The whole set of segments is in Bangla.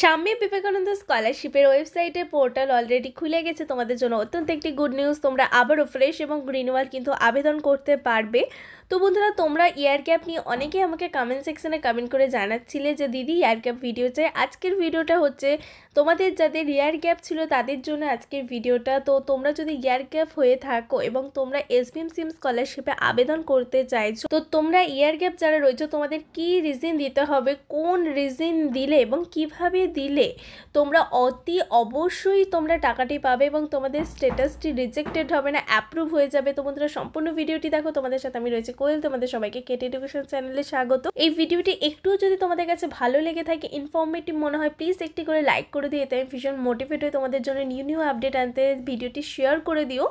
স্বামী বিবেকানন্দ স্কলারশিপের ওয়েবসাইটে পোর্টাল অলরেডি খুলে গেছে তোমাদের জন্য অত্যন্ত একটি গুড নিউজ তোমরা আবারও ফ্রেশ এবং রিনিউয়াল কিন্তু আবেদন করতে পারবে তো বন্ধুরা তোমরা ইয়ার ক্যাপ নিয়ে অনেকেই আমাকে কমেন্ট সেকশানে কমেন্ট করে জানাচ্ছিলে যে দিদি ইয়ার ক্যাপ ভিডিও চাই আজকের ভিডিওটা হচ্ছে তোমাদের যাদের ইয়ার ক্যাপ ছিল তাদের জন্য আজকের ভিডিওটা তো তোমরা যদি ইয়ার ক্যাপ হয়ে থাকো এবং তোমরা এসবিএম সিম স্কলারশিপে আবেদন করতে চাইছো তো তোমরা ইয়ার ক্যাপ যারা রয়েছে তোমাদের কি রিজন দিতে হবে কোন রিজন দিলে এবং কিভাবে দিলে তোমরা অতি অবশ্যই তোমরা টাকাটি পাবে এবং তোমাদের স্টেটাসটি রিজেক্টেড হবে না অ্যাপ্রুভ হয়ে যাবে তো বন্ধুরা সম্পূর্ণ ভিডিওটি দেখো তোমাদের সাথে আমি রয়েছে কোয়েল তোমাদের সবাইকে কেট এডুকেশন চ্যানেলে স্বাগত এই ভিডিওটি একটু যদি তোমাদের কাছে ভালো লেগে থাকে ইনফর্মেটিভ মনে হয় প্লিজ একটি করে লাইক করে দিয়ে আমি ভীষণ মোটিভেট হয়ে তোমাদের জন্য নিউ নিউ আপডেট আনতে ভিডিওটি শেয়ার করে দিও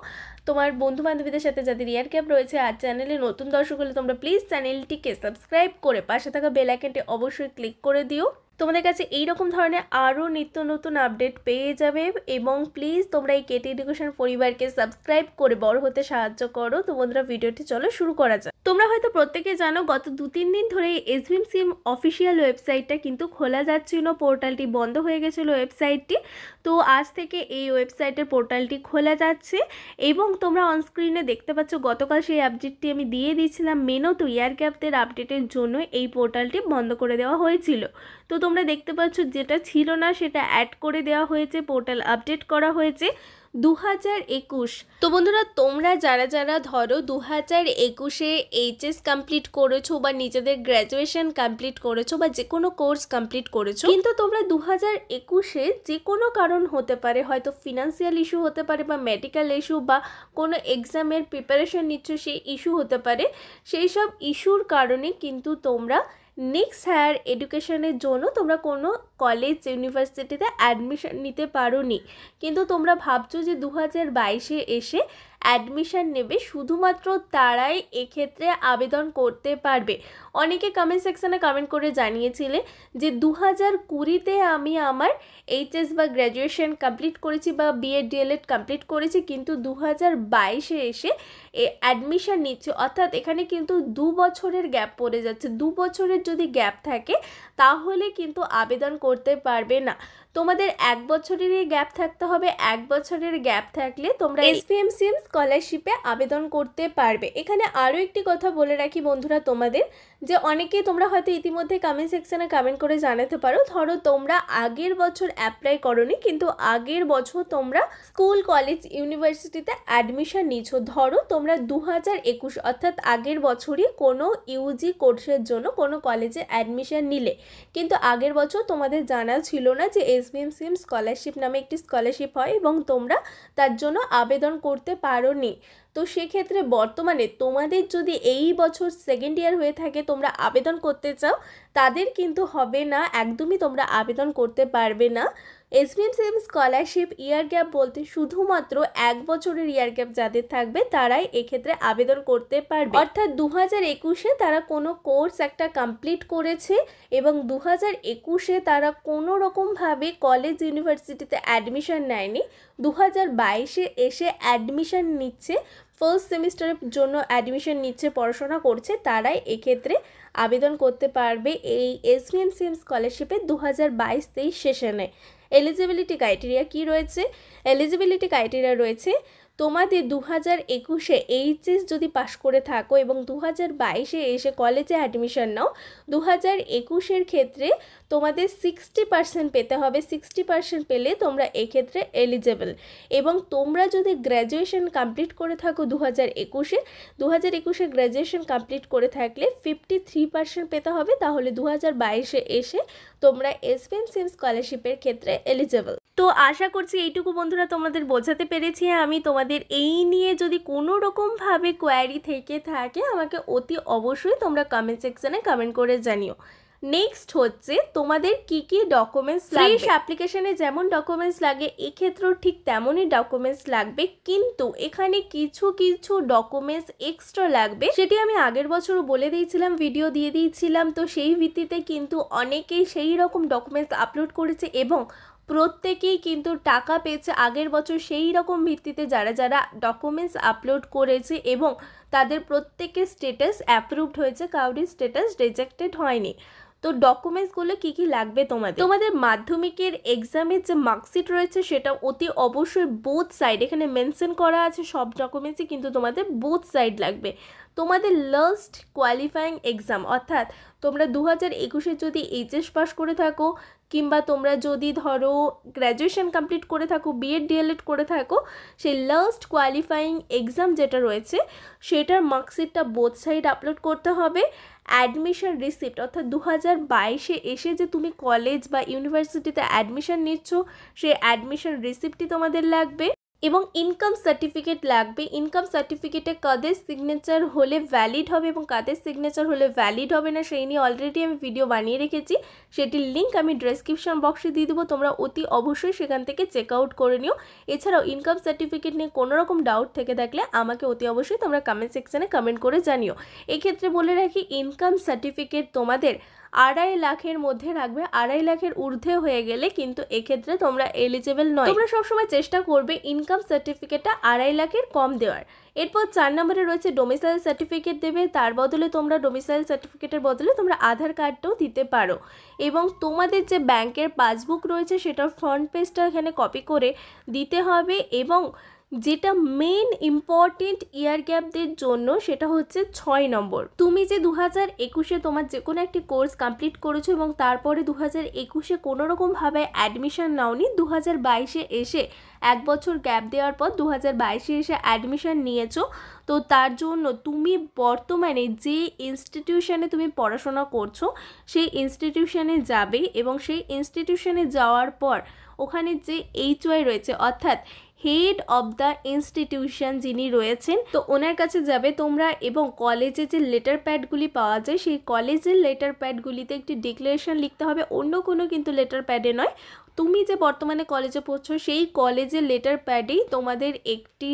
তোমার বন্ধু বান্ধবীদের সাথে যাদের ইয়ার ক্যাপ রয়েছে আর চ্যানেলে নতুন দর্শক হলে তোমরা প্লিজ চ্যানেলটিকে সাবস্ক্রাইব করে পাশে থাকা বেল আইকনটি অবশ্যই ক্লিক করে দিও তোমাদের কাছে এই রকম ধরনের আরও নিত্য নতুন আপডেট পেয়ে যাবে এবং প্লিজ তোমরা এই কেটি এডুকেশন পরিবারকে সাবস্ক্রাইব করে বড় হতে সাহায্য করো তো বন্ধুরা ভিডিওটি চলো শুরু করা যাক তোমরা হয়তো প্রত্যেকে জানো গত দু তিন দিন ধরে এসভিম সিম অফিসিয়াল ওয়েবসাইটটা কিন্তু খোলা যাচ্ছিল পোর্টালটি বন্ধ হয়ে গেছিলো ওয়েবসাইটটি তো আজ থেকে এই ওয়েবসাইটের পোর্টালটি খোলা যাচ্ছে এবং তোমরা অনস্ক্রিনে দেখতে পাচ্ছ গতকাল সেই আপডেটটি আমি দিয়ে দিয়েছিলাম মেনো তো ইয়ার ক্যাপদের আপডেটের জন্য এই পোর্টালটি বন্ধ করে দেওয়া হয়েছিল তো তোমরা দেখতে পাচ্ছ যেটা ছিল না সেটা অ্যাড করে দেওয়া হয়েছে পোর্টাল আপডেট করা হয়েছে দু হাজার একুশ তো বন্ধুরা তোমরা যারা যারা ধরো দু হাজার একুশে এইচএস কমপ্লিট করেছো বা নিজেদের গ্র্যাজুয়েশন কমপ্লিট করেছো বা যে কোনো কোর্স কমপ্লিট করেছো কিন্তু তোমরা দু হাজার একুশে যে কোনো কারণ হতে পারে হয়তো ফিনান্সিয়াল ইস্যু হতে পারে বা মেডিকেল ইস্যু বা কোনো এক্সামের প্রিপারেশন নিচ্ছ সেই ইস্যু হতে পারে সেই সব ইস্যুর কারণে কিন্তু তোমরা নেক্সট হায়ার এডুকেশনের জন্য তোমরা কোনো কলেজ ইউনিভার্সিটিতে অ্যাডমিশন নিতে পারো নি কিন্তু তোমরা ভাবছো যে দু হাজার বাইশে এসে অ্যাডমিশান নেবে শুধুমাত্র তারাই এক্ষেত্রে আবেদন করতে পারবে অনেকে কমেন্ট সেকশানে কমেন্ট করে জানিয়েছিলে যে দু হাজার কুড়িতে আমি আমার এইচএস বা গ্র্যাজুয়েশন কমপ্লিট করেছি বা বিএড ডিএলএড কমপ্লিট করেছি কিন্তু দু হাজার বাইশে এসে অ্যাডমিশান নিচ্ছে অর্থাৎ এখানে কিন্তু দু বছরের গ্যাপ পড়ে যাচ্ছে দু বছরের যদি গ্যাপ থাকে তাহলে কিন্তু আবেদন করতে পারবে না তোমাদের এক বছরেরই গ্যাপ থাকতে হবে এক বছরের গ্যাপ থাকলে তোমরা এসপিএমসিএম স্কলারশিপে আবেদন করতে পারবে এখানে আরও একটি কথা বলে রাখি বন্ধুরা তোমাদের যে অনেকে তোমরা হয়তো ইতিমধ্যে কমেন্ট সেকশানে কমেন্ট করে জানাতে পারো ধরো তোমরা আগের বছর অ্যাপ্লাই করনি কিন্তু আগের বছর তোমরা স্কুল কলেজ ইউনিভার্সিটিতে অ্যাডমিশন নিচ্ছ ধরো তোমরা দু হাজার একুশ অর্থাৎ আগের বছরই কোনো ইউজি কোর্সের জন্য কোনো কলেজে অ্যাডমিশন নিলে কিন্তু আগের বছর তোমাদের জানা ছিল না যে এস এসবিএম সিম স্কলারশিপ নামে একটি স্কলারশিপ হয় এবং তোমরা তার জন্য আবেদন করতে পারো নি তো সেক্ষেত্রে বর্তমানে তোমাদের যদি এই বছর সেকেন্ড ইয়ার হয়ে থাকে তোমরা আবেদন করতে চাও তাদের কিন্তু হবে না একদমই তোমরা আবেদন করতে পারবে না এম স্কলারশিপ ইয়ার গ্যাপ বলতে শুধুমাত্র এক বছরের ইয়ার গ্যাপ যাদের থাকবে তারাই এক্ষেত্রে আবেদন করতে পারবে অর্থাৎ দু হাজার একুশে তারা কোনো কোর্স একটা কমপ্লিট করেছে এবং দু হাজার একুশে তারা কোনো রকমভাবে কলেজ ইউনিভার্সিটিতে অ্যাডমিশন নেয়নি দু হাজার বাইশে এসে অ্যাডমিশন নিচ্ছে ফার্স্ট সেমিস্টারের জন্য অ্যাডমিশন নিচ্ছে পড়াশোনা করছে তারাই এক্ষেত্রে আবেদন করতে পারবে এই এম স্কলারশিপে দু হাজার বাইশ তেইশ সেশনে এলিজিবিলিটি ক্রাইটেরিয়া কি রয়েছে এলিজিবিলিটি ক্রাইটেরিয়া রয়েছে তোমাদের দু হাজার একুশে এইচএস যদি পাশ করে থাকো এবং দু হাজার বাইশে এসে কলেজে অ্যাডমিশন নাও দু হাজার একুশের ক্ষেত্রে তোমাদের সিক্সটি পার্সেন্ট পেতে হবে সিক্সটি পার্সেন্ট পেলে তোমরা এক্ষেত্রে এলিজেবল এবং তোমরা যদি গ্র্যাজুয়েশন কমপ্লিট করে থাকো দু হাজার একুশে দু হাজার একুশে গ্র্যাজুয়েশন কমপ্লিট করে থাকলে ফিফটি থ্রি পার্সেন্ট পেতে হবে তাহলে দু হাজার বাইশে এসে তোমরা এসপেন সিম স্কলারশিপের ক্ষেত্রে এলিজেবল তো আশা করছি এইটুকু বন্ধুরা তোমাদের বোঝাতে পেরেছি আমি তোমাদের এই নিয়ে যদি কোনো রকমভাবে কোয়ারি থেকে থাকে আমাকে অতি অবশ্যই তোমরা কমেন্ট সেকশানে কমেন্ট করে জানিও নেক্সট হচ্ছে তোমাদের কি কি ডকুমেন্টস ফ্রেশ অ্যাপ্লিকেশনে যেমন ডকুমেন্টস লাগে এক্ষেত্রেও ঠিক তেমনই ডকুমেন্টস লাগবে কিন্তু এখানে কিছু কিছু ডকুমেন্টস এক্সট্রা লাগবে সেটি আমি আগের বছরও বলে দিয়েছিলাম ভিডিও দিয়ে দিয়েছিলাম তো সেই ভিত্তিতে কিন্তু অনেকেই সেই রকম ডকুমেন্টস আপলোড করেছে এবং প্রত্যেকেই কিন্তু টাকা পেয়েছে আগের বছর সেই রকম ভিত্তিতে যারা যারা ডকুমেন্টস আপলোড করেছে এবং তাদের প্রত্যেকের স্টেটাস অ্যাপ্রুভড হয়েছে কাউরি স্টেটাস রিজেক্টেড হয়নি তো ডকুমেন্টসগুলো কি কি লাগবে তোমাদের তোমাদের মাধ্যমিকের এক্সামের যে মার্কশিট রয়েছে সেটা অতি অবশ্যই বোথ সাইড এখানে মেনশন করা আছে সব ডকুমেন্টসই কিন্তু তোমাদের বোথ সাইড লাগবে তোমাদের লাস্ট কোয়ালিফাইং এক্সাম অর্থাৎ তোমরা দু হাজার একুশে যদি এইচএস পাস করে থাকো কিংবা তোমরা যদি ধরো গ্র্যাজুয়েশন কমপ্লিট করে থাকো বিএড ডিএলএড করে থাকো সেই লাস্ট কোয়ালিফাইং এক্সাম যেটা রয়েছে সেটার মার্কশিটটা বোথ সাইড আপলোড করতে হবে অ্যাডমিশন রিসিপ্ট অর্থাৎ দু হাজার বাইশে এসে যে তুমি কলেজ বা ইউনিভার্সিটিতে অ্যাডমিশান নিচ্ছ সেই অ্যাডমিশন রিসিপ্টটি তোমাদের লাগবে এবং ইনকাম সার্টিফিকেট লাগবে ইনকাম সার্টিফিকেটে কাদের সিগনেচার হলে ভ্যালিড হবে এবং কাদের সিগনেচার হলে ভ্যালিড হবে না সেই নিয়ে অলরেডি আমি ভিডিও বানিয়ে রেখেছি সেটির লিঙ্ক আমি ডেসক্রিপশন বক্সে দিয়ে দেবো তোমরা অতি অবশ্যই সেখান থেকে চেক আউট করে নিও এছাড়াও ইনকাম সার্টিফিকেট নিয়ে কোনো রকম ডাউট থেকে থাকলে আমাকে অতি অবশ্যই তোমরা কমেন্ট সেকশানে কমেন্ট করে জানিও এক্ষেত্রে বলে রাখি ইনকাম সার্টিফিকেট তোমাদের আড়াই লাখের মধ্যে রাখবে আড়াই লাখের ঊর্ধ্বে হয়ে গেলে কিন্তু এক্ষেত্রে তোমরা এলিজেবল নয় তোমরা সবসময় চেষ্টা করবে ইনকাম সার্টিফিকেটটা আড়াই লাখের কম দেওয়ার এরপর চার নম্বরে রয়েছে ডোমিসাইল সার্টিফিকেট দেবে তার বদলে তোমরা ডোমিসাইল সার্টিফিকেটের বদলে তোমরা আধার কার্ডটাও দিতে পারো এবং তোমাদের যে ব্যাংকের পাসবুক রয়েছে সেটার ফ্রন্ট পেজটা এখানে কপি করে দিতে হবে এবং যেটা মেন ইম্পর্টেন্ট ইয়ার গ্যাপদের জন্য সেটা হচ্ছে ছয় নম্বর তুমি যে দু হাজার একুশে তোমার যে কোনো একটি কোর্স কমপ্লিট করেছো এবং তারপরে দু হাজার একুশে কোনোরকমভাবে অ্যাডমিশান নাওনি দু হাজার বাইশে এসে এক বছর গ্যাপ দেওয়ার পর দু হাজার বাইশে এসে অ্যাডমিশান নিয়েছো তো তার জন্য তুমি বর্তমানে যে ইনস্টিটিউশনে তুমি পড়াশোনা করছো সেই ইনস্টিটিউশনে যাবে এবং সেই ইনস্টিটিউশনে যাওয়ার পর ওখানে যে এইচ ওয়াই রয়েছে অর্থাৎ হেড অব দ্য ইনস্টিটিউশন যিনি রয়েছেন তো ওনার কাছে যাবে তোমরা এবং কলেজে যে লেটার প্যাডগুলি পাওয়া যায় সেই কলেজের লেটার প্যাডগুলিতে একটি ডিক্লারেশন লিখতে হবে অন্য কোনো কিন্তু লেটার প্যাডে নয় তুমি যে বর্তমানে কলেজে পড়ছো সেই কলেজের লেটার প্যাডেই তোমাদের একটি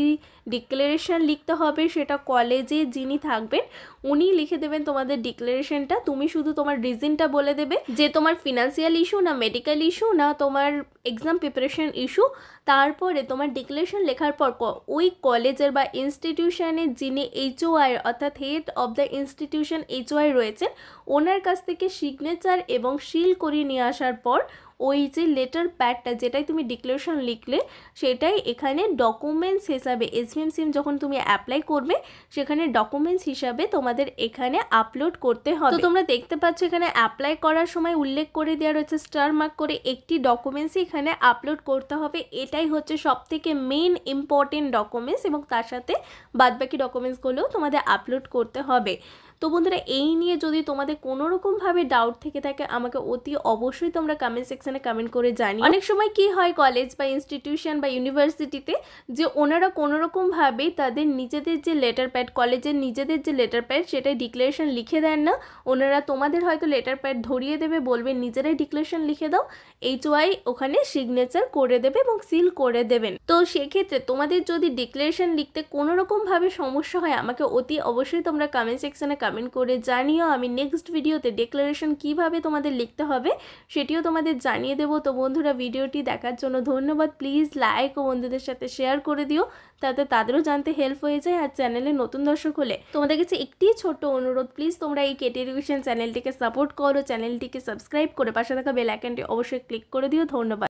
ডিক্লারেশন লিখতে হবে সেটা কলেজে যিনি থাকবেন উনি লিখে দেবেন তোমাদের ডিক্লারেশনটা তুমি শুধু তোমার রিজনটা বলে দেবে যে তোমার ফিনান্সিয়াল ইস্যু না মেডিকেল ইস্যু না তোমার এক্সাম প্রিপারেশন ইস্যু তারপরে তোমার ডিক্লারেশান লেখার পর ওই কলেজের বা ইনস্টিটিউশনের যিনি এইচওআই অর্থাৎ head of the institution HOI রয়েছেন ওনার কাছ থেকে সিগনেচার এবং সিল করিয়ে নিয়ে আসার পর ওই যে লেটার প্যাডটা যেটাই তুমি ডিক্লারেশন লিখলে সেটাই এখানে ডকুমেন্টস হিসাবে এসভিএম সিম যখন তুমি অ্যাপ্লাই করবে সেখানে ডকুমেন্টস হিসাবে তোমাদের এখানে আপলোড করতে হবে তো তোমরা দেখতে পাচ্ছ এখানে অ্যাপ্লাই করার সময় উল্লেখ করে দেওয়া রয়েছে স্টার মার্ক করে একটি ডকুমেন্টসই এখানে আপলোড করতে হবে এটাই হচ্ছে সব থেকে মেন ইম্পর্টেন্ট ডকুমেন্টস এবং তার সাথে বাদবাকি ডকুমেন্টসগুলোও তোমাদের আপলোড করতে হবে তো বন্ধুরা এই নিয়ে যদি তোমাদের কোনো রকমভাবে ডাউট থেকে থাকে আমাকে অতি অবশ্যই তোমরা কমেন্ট সেকশানে কমেন্ট করে জানি অনেক সময় কি হয় কলেজ বা ইনস্টিটিউশন বা ইউনিভার্সিটিতে যে ওনারা কোনো তাদের নিজেদের যে লেটার প্যাড কলেজের নিজেদের যে লেটার প্যাড সেটাই ডিক্লারেশন লিখে দেন না ওনারা তোমাদের হয়তো লেটার প্যাড ধরিয়ে দেবে বলবে নিজেরাই ডিক্লারেশন লিখে দাও এইচ ওয়াই ওখানে সিগনেচার করে দেবে এবং সিল করে দেবেন তো সেক্ষেত্রে তোমাদের যদি ডিক্লারেশন লিখতে কোনো রকমভাবে সমস্যা হয় আমাকে অতি অবশ্যই তোমরা কমেন্ট সেকশানে কমেন্ট করে জানিও আমি নেক্সট ভিডিওতে ডেক্লারেশন কিভাবে তোমাদের লিখতে হবে সেটিও তোমাদের জানিয়ে দেবো তো বন্ধুরা ভিডিওটি দেখার জন্য ধন্যবাদ প্লিজ লাইক ও বন্ধুদের সাথে শেয়ার করে দিও তাতে তাদেরও জানতে হেল্প হয়ে যায় আর চ্যানেলে নতুন দর্শক হলে তোমাদের কাছে একটি ছোট্ট অনুরোধ প্লিজ তোমরা এই কেটি এডুকেশন চ্যানেলটিকে সাপোর্ট করো চ্যানেলটিকে সাবস্ক্রাইব করে পাশে থাকা বেল আইকনটি অবশ্যই ক্লিক করে দিও ধন্যবাদ